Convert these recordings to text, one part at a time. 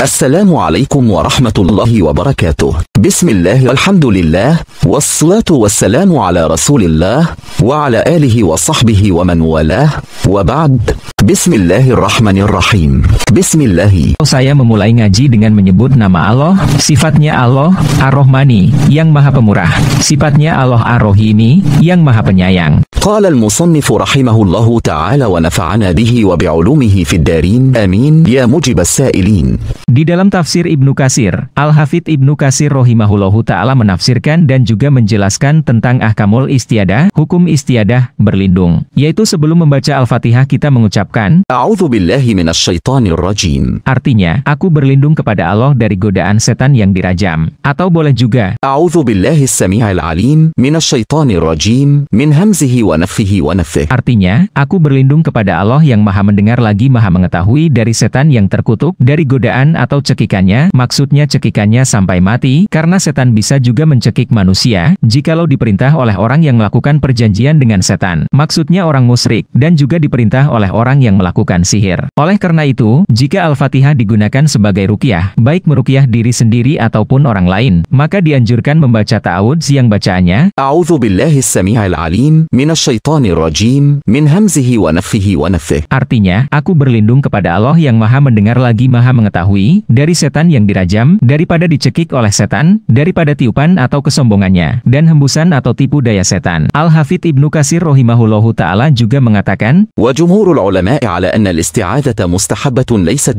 السلام عليكم ورحمة الله وبركاته بسم الله الحمد لله والصلاة والسلام على رسول الله وعلى آله وصحبه ومن والاه وبعد بسم الله الرحمن الرحيم بسم الله Saya memulai ngaji dengan menyebut nama Allah, sifatnya Allah Ar-Rahmani, yang maha pemurah. Sifatnya Allah ar rahimi yang maha penyayang. قال المصنف رحمه الله تعالى ونفعنا به وبعلومه في الدارين آمين يا مجب السائلين Di dalam tafsir Ibnu Kasir, Al-Hafidh Ibnu Kasir rohimahullahu ta'ala menafsirkan dan juga menjelaskan tentang ahkamul istiadah, hukum istiadah, berlindung. Yaitu sebelum membaca Al-Fatihah kita mengucapkan, rajim. Artinya, aku berlindung kepada Allah dari godaan setan yang dirajam. Atau boleh juga, alim rajim min hamzihi wa nafihi wa nafih. Artinya, aku berlindung kepada Allah yang maha mendengar lagi maha mengetahui dari setan yang terkutuk, dari godaan atau cekikannya, maksudnya cekikannya sampai mati, karena setan bisa juga mencekik manusia, jikalau diperintah oleh orang yang melakukan perjanjian dengan setan, maksudnya orang musrik dan juga diperintah oleh orang yang melakukan sihir. Oleh karena itu, jika Al-Fatihah digunakan sebagai rukiah, baik merukiah diri sendiri ataupun orang lain, maka dianjurkan membaca ta'awudz yang bacaannya, a'udhu billahi samii'il alim minasyaitonir rajim min hamzihi wa nafihi wa nafih. Artinya, aku berlindung kepada Allah yang Maha mendengar lagi Maha mengetahui dari setan yang dirajam, daripada dicekik oleh setan, daripada tiupan atau kesombongannya, dan hembusan atau tipu daya setan. Al-Hafidh Ibnu Kasir rahimahullahu ta'ala juga mengatakan, الْعُلَمَاءِ أَنَّ الْإِسْتِعَاذَةَ مُسْتَحَبَّةٌ لَيْسَتْ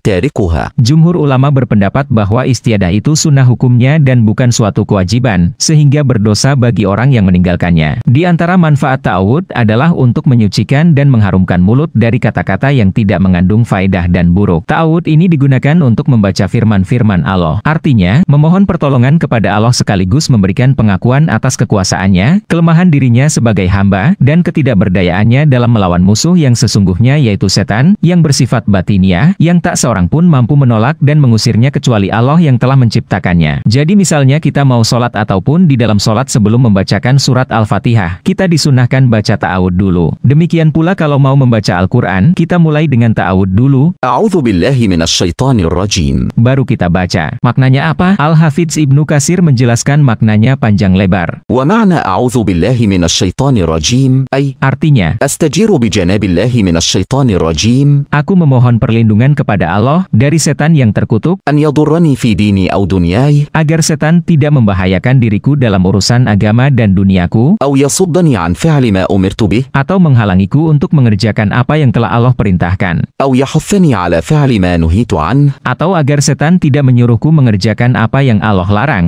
تَارِكُهَا Jumhur ulama berpendapat bahwa istiadah itu sunnah hukumnya dan bukan suatu kewajiban, sehingga berdosa bagi orang yang meninggalkannya. Di antara manfaat ta'awud adalah untuk menyucikan dan mengharumkan mulut dari kata-kata yang tidak mengandung faedah dan buruk. Ta'awud Ta'awud ini digunakan untuk membaca firman-firman Allah. Artinya, memohon pertolongan kepada Allah sekaligus memberikan pengakuan atas kekuasaannya, kelemahan dirinya sebagai hamba, dan ketidakberdayaannya dalam melawan musuh yang sesungguhnya yaitu setan, yang bersifat batinia, yang tak seorang pun mampu menolak dan mengusirnya kecuali Allah yang telah menciptakannya. Jadi misalnya kita mau sholat ataupun di dalam sholat sebelum membacakan surat Al-Fatihah, kita disunahkan baca ta'awud dulu. Demikian pula kalau mau membaca Al-Quran, kita mulai dengan ta'awud dulu. A'udzubillah billahi minasyaitonir rajim. Baru kita baca. Maknanya apa? Al-Hafidz Ibnu Kasir menjelaskan maknanya panjang lebar. Wa ma'na a'udzu billahi minasyaitonir rajim ay artinya astajiru bi janabillahi minasyaitonir rajim. Aku memohon perlindungan kepada Allah dari setan yang terkutuk an yadurrani fi dini aw dunyai agar setan tidak membahayakan diriku dalam urusan agama dan duniaku Aw yasuddani an fi'li ma umirtu bih atau menghalangiku untuk mengerjakan apa yang telah Allah perintahkan Aw yahuffani ala fi'li atau agar setan tidak menyuruhku mengerjakan apa yang Allah larang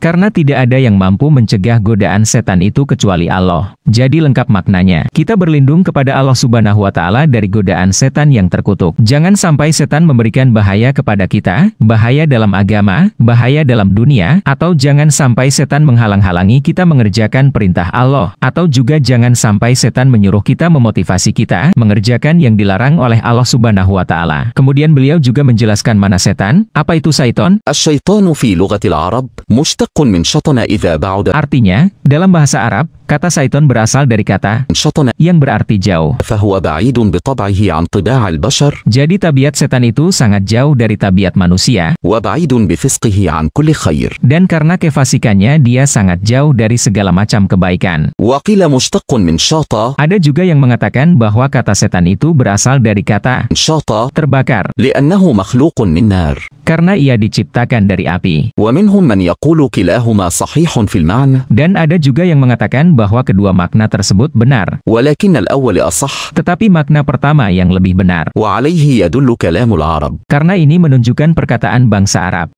karena tidak ada yang mampu mencegah godaan setan itu kecuali Allah jadi lengkap maknanya kita berlindung kepada Allah subhanahu wa ta'ala dari godaan setan yang terkutuk jangan sampai setan memberikan bahaya kepada kita bahaya dalam agama bahaya dalam dunia atau jangan sampai setan menghalang-halangi kita mengerjakan perintah Allah atau juga jangan sampai setan menyuruh kita memotivasi kita mengerjakan tindakan yang dilarang oleh Allah Subhanahu wa taala. Kemudian beliau juga menjelaskan mana setan, apa itu syaiton? syaitanu fi lughatil Arab mushtaqun min syatana idza ba'da. Artinya, dalam bahasa Arab, kata syaiton berasal dari kata syatana yang berarti jauh. Fahuwa ba'idun tab'ihi an tiba'il bashar. Jadi tabiat setan itu sangat jauh dari tabiat manusia. Wa ba'idun fisqihi an kulli khair. Dan karena kefasikannya dia sangat jauh dari segala macam kebaikan. Wa qila mushtaqun min syata. Ada juga yang mengatakan bahwa kata setan itu berasal dari kata syata terbakar li'annahu makhluqun min nar karena ia diciptakan dari api. Dan ada juga yang mengatakan bahwa kedua makna tersebut benar. Tetapi makna pertama yang lebih benar. Karena ini menunjukkan perkataan bangsa Arab.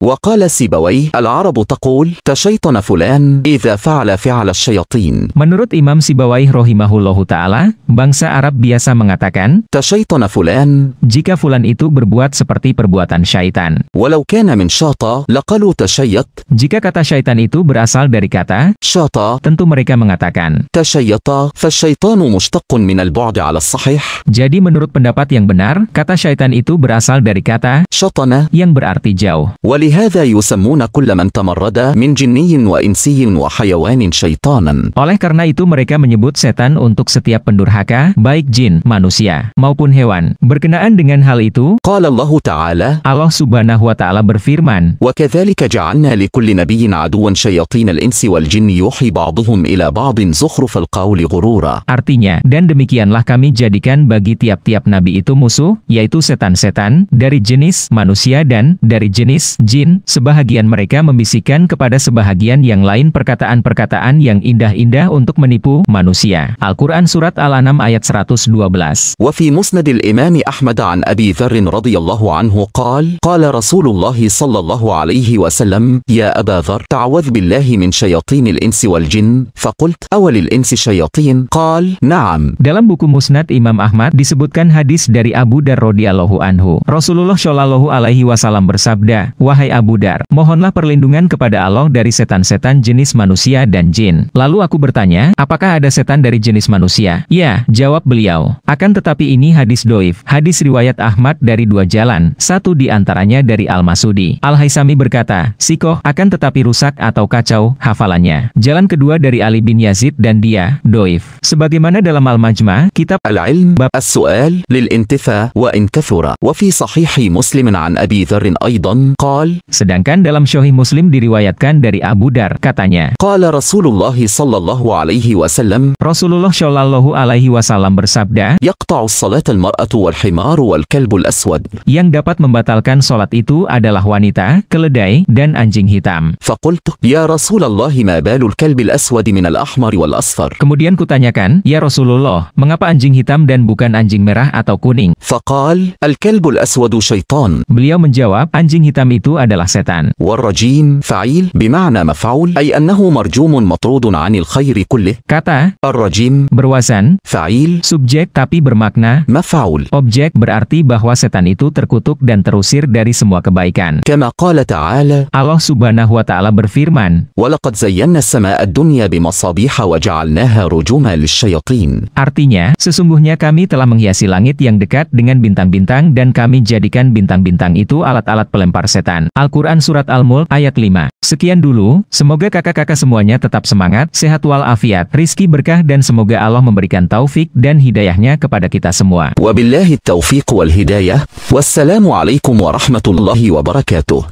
Menurut Imam Sibawaih rohimahullahu ta'ala, bangsa Arab biasa mengatakan, jika fulan itu berbuat seperti perbuatan syaitan walau kana min syata laqalu tashayyat. Jika kata syaitan itu berasal dari kata syata, tentu mereka mengatakan tasyayyata fasyaitanu mustaqqun min al-bu'd 'ala sahih. Jadi menurut pendapat yang benar, kata syaitan itu berasal dari kata syatana yang berarti jauh. Walihadha yusammuna kull man tamarrada min jinniyin wa insiyin wa hayawanin syaitanan. Oleh karena itu mereka menyebut setan untuk setiap pendurhaka, baik jin, manusia maupun hewan. Berkenaan dengan hal itu, qala Allah Ta'ala Allah Subhanahu wa wa ta'ala berfirman, وَكَذَلِكَ جَعَلْنَا لِكُلِّ نَبِيٍّ عَدُوًا شَيَاطِينَ الْإِنْسِ وَالْجِنِّ يُوحِي بَعْضُهُمْ إِلَى بَعْضٍ زُخْرُفَ الْقَوْلِ غُرُورًا Artinya, dan demikianlah kami jadikan bagi tiap-tiap nabi itu musuh, yaitu setan-setan, dari jenis manusia dan dari jenis jin, sebahagian mereka membisikkan kepada sebahagian yang lain perkataan-perkataan yang indah-indah untuk menipu manusia. Al-Quran Surat Al-An'am ayat 112 وَفِي مُسْنَدِ الْإِمَامِ أَحْمَدَ عَنْ أَبِي ذر رضي الله عنه قال قال رسول صلى الله عليه وسلم يا أبا ذر تعوذ بالله من شياطين الإنس والجن فقلت أول الإنس شياطين قال نعم Dalam buku Musnad Imam Ahmad disebutkan hadis dari Abu Dar radhiyallahu anhu. Rasulullah shallallahu alaihi wasallam bersabda, "Wahai Abu Dar, mohonlah perlindungan kepada Allah dari setan-setan jenis manusia dan jin." Lalu aku bertanya, "Apakah ada setan dari jenis manusia?" "Ya," jawab beliau. Akan tetapi ini hadis doif. Hadis riwayat Ahmad dari dua jalan, satu di antaranya dari dari Al-Masudi. Al-Haisami berkata, Sikoh akan tetapi rusak atau kacau hafalannya. Jalan kedua dari Ali bin Yazid dan dia, Doif. Sebagaimana dalam Al-Majma, kitab Al-Ilm, bab As-Su'al, Lil-Intifa, wa Inkathura, wa fi sahihi Muslim an Abi Dharin aydan, qal. Sedangkan dalam Syohi Muslim diriwayatkan dari Abu Dar, katanya, Qala Rasulullah sallallahu alaihi wasallam, Rasulullah sallallahu alaihi wasallam bersabda, Yaqta'u salat al-mar'atu wal-himaru wal kalbul aswad Yang dapat membatalkan solat itu itu adalah wanita, keledai, dan anjing hitam. Fakultu, ya Rasulullah, ma balul kalbil aswadi minal ahmari wal asfar. Kemudian kutanyakan, ya Rasulullah, mengapa anjing hitam dan bukan anjing merah atau kuning? Fakal, al kalbul aswadu syaitan. Beliau menjawab, anjing hitam itu adalah setan. Warrajim, fa'il, bima'na مفعول ay annahu marjumun matrudun anil khairi kullih. Kata arrajim, berwasan fa'il, subjek tapi bermakna مفعول. Objek berarti bahwa setan itu terkutuk dan terusir dari semua kebaikan. Kama qala ta'ala, Allah subhanahu wa ta'ala berfirman, وَلَقَدْ زَيَّنَّا السَّمَاءَ الدُّنْيَا بِمَصَابِيحَ وَجَعَلْنَاهَا رُجُومًا لِلشَّيَطِينَ Artinya, sesungguhnya kami telah menghiasi langit yang dekat dengan bintang-bintang dan kami jadikan bintang-bintang itu alat-alat pelempar setan. Al-Quran Surat Al-Mulk ayat 5. Sekian dulu, semoga kakak-kakak semuanya tetap semangat, sehat walafiat, rizki berkah dan semoga Allah memberikan taufik dan hidayahnya kepada kita semua. Wabillahi taufiq wal hidayah. Wassalamualaikum warahmatullahi الله وبركاته